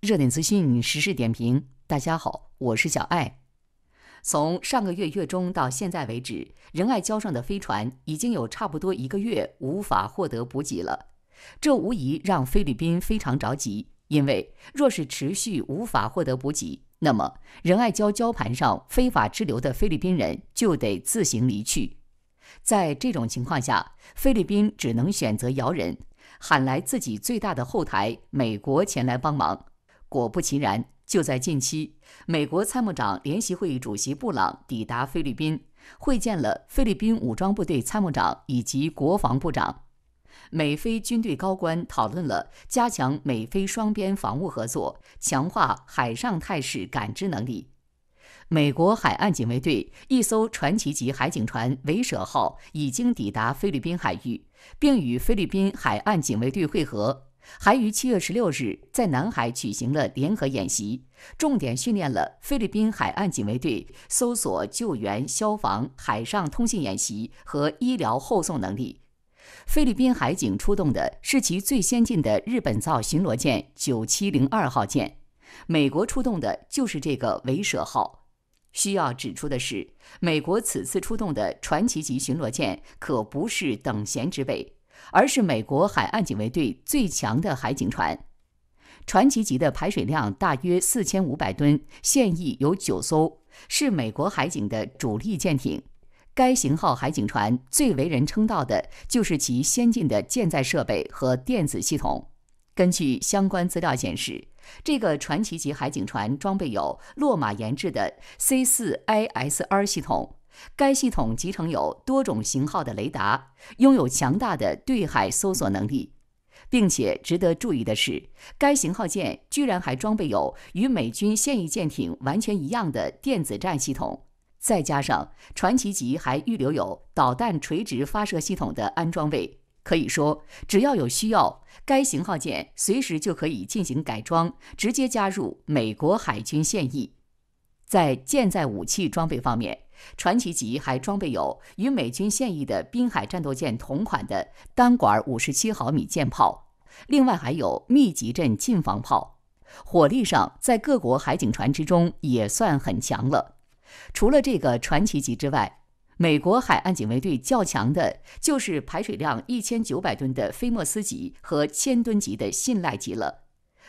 热点资讯、时事点评，大家好，我是小艾。从上个月月中到现在为止，仁爱礁上的飞船已经有差不多一个月无法获得补给了。这无疑让菲律宾非常着急，因为若是持续无法获得补给，那么仁爱礁礁盘上非法滞留的菲律宾人就得自行离去。在这种情况下，菲律宾只能选择摇人，喊来自己最大的后台——美国，前来帮忙。果不其然，就在近期，美国参谋长联席会议主席布朗抵达菲律宾，会见了菲律宾武装部队参谋长以及国防部长。美菲军队高官讨论了加强美菲双边防务合作，强化海上态势感知能力。美国海岸警卫队一艘传奇级海警船“维舍号”已经抵达菲律宾海域，并与菲律宾海岸警卫队会合。还于七月十六日在南海举行了联合演习，重点训练了菲律宾海岸警卫队搜索救援、消防、海上通信演习和医疗后送能力。菲律宾海警出动的是其最先进的日本造巡逻舰九七零二号舰，美国出动的就是这个维舍号。需要指出的是，美国此次出动的传奇级巡逻舰可不是等闲之辈。而是美国海岸警卫队最强的海警船，传奇级的排水量大约四千五百吨，现役有九艘，是美国海警的主力舰艇。该型号海警船最为人称道的就是其先进的舰载设备和电子系统。根据相关资料显示，这个传奇级海警船装备有洛马研制的 C 四 ISR 系统。该系统集成有多种型号的雷达，拥有强大的对海搜索能力，并且值得注意的是，该型号舰居然还装备有与美军现役舰艇完全一样的电子战系统。再加上传奇级还预留有导弹垂直发射系统的安装位，可以说，只要有需要，该型号舰随时就可以进行改装，直接加入美国海军现役。在舰载武器装备方面，传奇级还装备有与美军现役的滨海战斗舰同款的单管五十七毫米舰炮，另外还有密集阵近防炮，火力上在各国海警船之中也算很强了。除了这个传奇级之外，美国海岸警卫队较强的就是排水量一千九百吨的菲莫斯级和千吨级的信赖级了。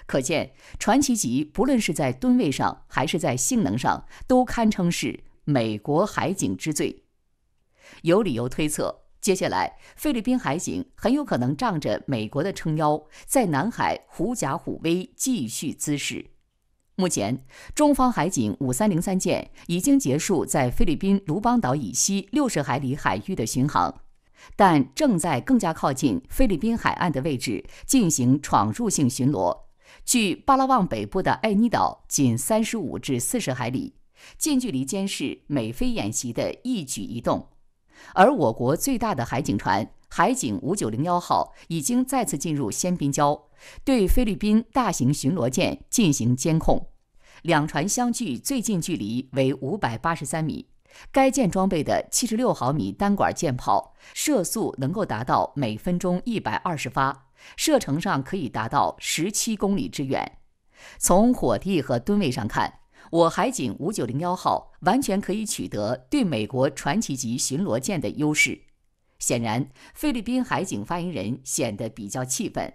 可见，传奇级不论是在吨位上还是在性能上，都堪称是。美国海警之罪，有理由推测，接下来菲律宾海警很有可能仗着美国的撑腰，在南海狐假虎威，继续滋事。目前，中方海警五三零三舰已经结束在菲律宾卢邦岛以西六十海里海域的巡航，但正在更加靠近菲律宾海岸的位置进行闯入性巡逻，距巴拉望北部的艾尼岛仅三十五至四十海里。近距离监视美菲演习的一举一动，而我国最大的海警船“海警五九零幺号”已经再次进入仙宾礁，对菲律宾大型巡逻舰进行监控。两船相距最近距离为五百八十三米。该舰装备的七十六毫米单管舰炮，射速能够达到每分钟一百二十发，射程上可以达到十七公里之远。从火力和吨位上看。我海警5901号完全可以取得对美国传奇级巡逻舰的优势。显然，菲律宾海警发言人显得比较气愤。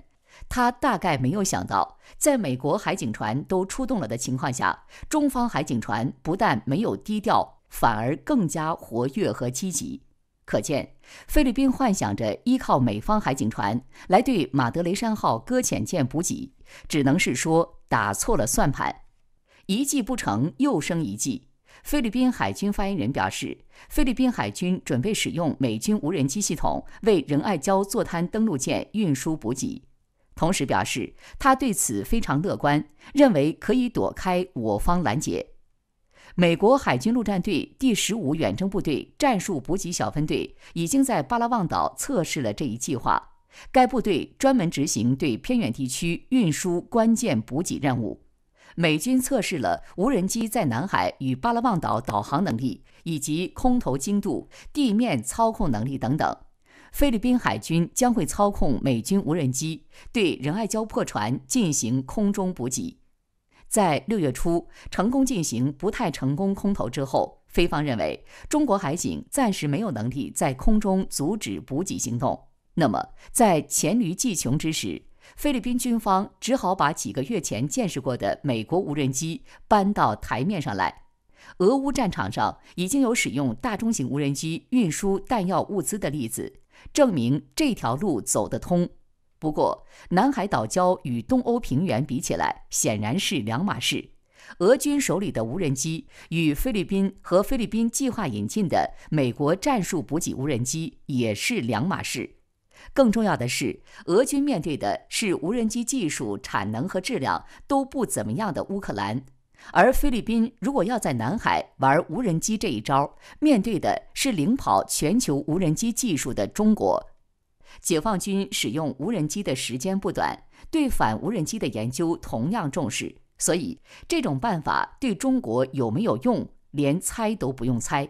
他大概没有想到，在美国海警船都出动了的情况下，中方海警船不但没有低调，反而更加活跃和积极。可见，菲律宾幻想着依靠美方海警船来对马德雷山号搁浅舰补给，只能是说打错了算盘。一计不成，又生一计。菲律宾海军发言人表示，菲律宾海军准备使用美军无人机系统为仁爱礁座滩登陆舰运输补给，同时表示他对此非常乐观，认为可以躲开我方拦截。美国海军陆战队第十五远征部队战术补给小分队已经在巴拉望岛测试了这一计划。该部队专门执行对偏远地区运输关键补给任务。美军测试了无人机在南海与巴拉望岛导航能力，以及空投精度、地面操控能力等等。菲律宾海军将会操控美军无人机对仁爱礁破船进行空中补给。在六月初成功进行不太成功空投之后，菲方认为中国海警暂时没有能力在空中阻止补给行动。那么，在黔驴技穷之时，菲律宾军方只好把几个月前见识过的美国无人机搬到台面上来。俄乌战场上已经有使用大中型无人机运输弹药物资的例子，证明这条路走得通。不过，南海岛礁与东欧平原比起来，显然是两码事。俄军手里的无人机与菲律宾和菲律宾计划引进的美国战术补给无人机也是两码事。更重要的是，俄军面对的是无人机技术产能和质量都不怎么样的乌克兰，而菲律宾如果要在南海玩无人机这一招，面对的是领跑全球无人机技术的中国。解放军使用无人机的时间不短，对反无人机的研究同样重视，所以这种办法对中国有没有用，连猜都不用猜。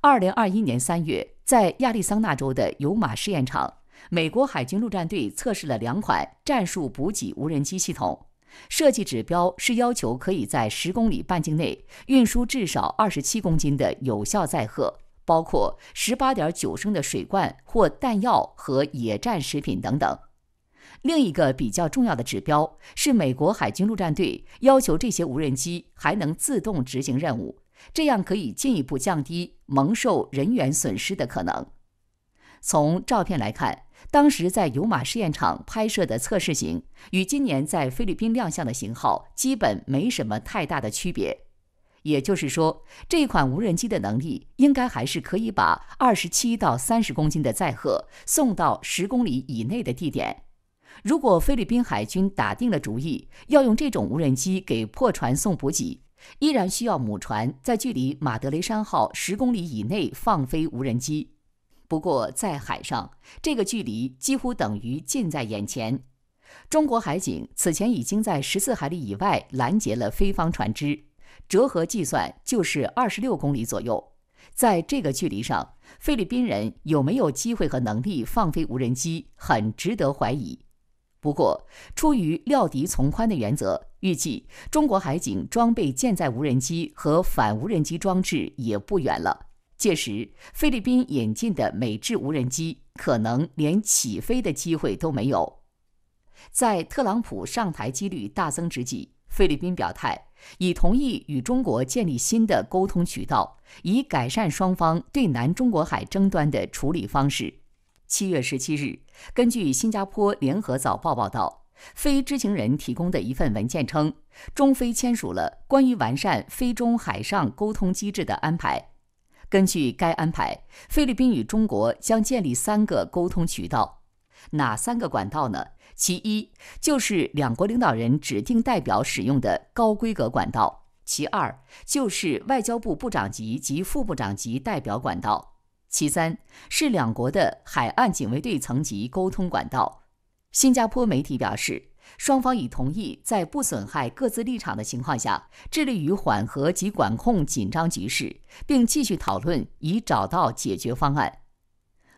二零二一年三月。在亚利桑那州的尤马试验场，美国海军陆战队测试了两款战术补给无人机系统。设计指标是要求可以在十公里半径内运输至少二十七公斤的有效载荷，包括十八点九升的水罐或弹药和野战食品等等。另一个比较重要的指标是，美国海军陆战队要求这些无人机还能自动执行任务。这样可以进一步降低蒙受人员损失的可能。从照片来看，当时在油马试验场拍摄的测试型与今年在菲律宾亮相的型号基本没什么太大的区别。也就是说，这款无人机的能力应该还是可以把二十七到三十公斤的载荷送到十公里以内的地点。如果菲律宾海军打定了主意要用这种无人机给破船送补给，依然需要母船在距离马德雷山号十公里以内放飞无人机。不过在海上，这个距离几乎等于近在眼前。中国海警此前已经在十四海里以外拦截了菲方船只，折合计算就是二十六公里左右。在这个距离上，菲律宾人有没有机会和能力放飞无人机，很值得怀疑。不过，出于料敌从宽的原则，预计中国海警装备舰载无人机和反无人机装置也不远了。届时，菲律宾引进的美制无人机可能连起飞的机会都没有。在特朗普上台几率大增之际，菲律宾表态已同意与中国建立新的沟通渠道，以改善双方对南中国海争端的处理方式。七月十七日。根据新加坡联合早报报道，非知情人提供的一份文件称，中非签署了关于完善非中海上沟通机制的安排。根据该安排，菲律宾与中国将建立三个沟通渠道。哪三个管道呢？其一就是两国领导人指定代表使用的高规格管道；其二就是外交部部长级及副部长级代表管道。其三是两国的海岸警卫队层级沟通管道。新加坡媒体表示，双方已同意在不损害各自立场的情况下，致力于缓和及管控紧张局势，并继续讨论以找到解决方案。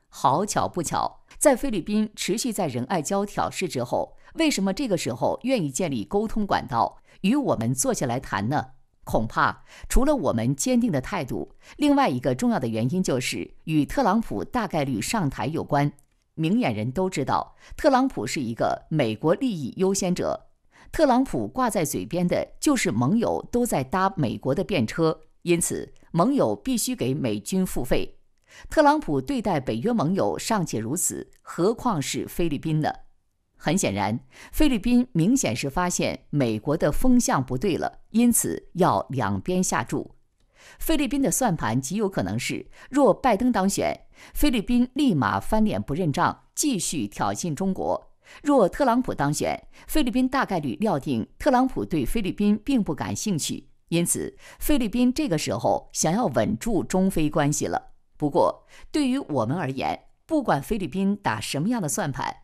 好巧不巧，在菲律宾持续在仁爱礁挑事之后，为什么这个时候愿意建立沟通管道，与我们坐下来谈呢？恐怕除了我们坚定的态度，另外一个重要的原因就是与特朗普大概率上台有关。明眼人都知道，特朗普是一个美国利益优先者。特朗普挂在嘴边的就是盟友都在搭美国的便车，因此盟友必须给美军付费。特朗普对待北约盟友尚且如此，何况是菲律宾呢？很显然，菲律宾明显是发现美国的风向不对了，因此要两边下注。菲律宾的算盘极有可能是：若拜登当选，菲律宾立马翻脸不认账，继续挑衅中国；若特朗普当选，菲律宾大概率料定特朗普对菲律宾并不感兴趣，因此菲律宾这个时候想要稳住中菲关系了。不过，对于我们而言，不管菲律宾打什么样的算盘。